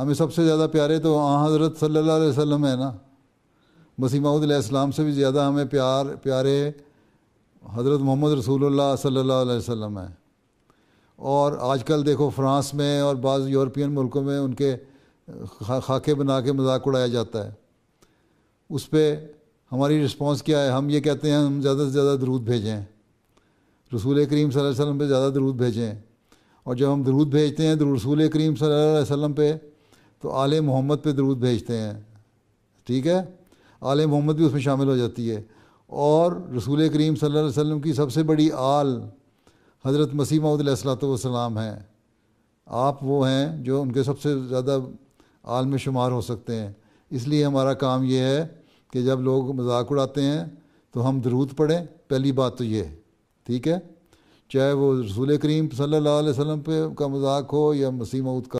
हमें सबसे ज़्यादा प्यारे तो हज़रत सल्ला वसम है ना मसीमाउदलाम से भी ज़्यादा हमें प्यार प्यारे हज़रत मोहम्मद रसूलुल्लाह सल्लल्लाहु अलैहि वसल्लम है और आजकल देखो फ्रांस में और बाज़ यूरोपियन मुल्कों में उनके खाके बना के मजाक उड़ाया जाता है उस पर हमारी रिस्पॉन्स क्या है हम ये कहते हैं हम ज़्यादा से ज़्यादा दरूद भेजें रसूल करीम सल वसम पर ज़्यादा दरूद भेजें और जब हम दरूद भेजते हैं तो रसूल करीम सल वसम पर पे तो आले मोहम्मद पे दरूद भेजते हैं ठीक है आले मोहम्मद भी उसमें शामिल हो जाती है और रसूल करीम सल्लल्लाहु अलैहि वसल्लम की सबसे बड़ी आल हज़रत मसीह सलाम हैं आप वो हैं जो उनके सबसे ज़्यादा आल में शुमार हो सकते हैं इसलिए हमारा काम ये है कि जब लोग मजाक उड़ाते हैं तो हम दरूद पढ़ें पहली बात तो ये है ठीक है चाहे वो रसूल करीम सल्लल्लाहु अलैहि वसल्लम पे का मजाक हो या मसीम का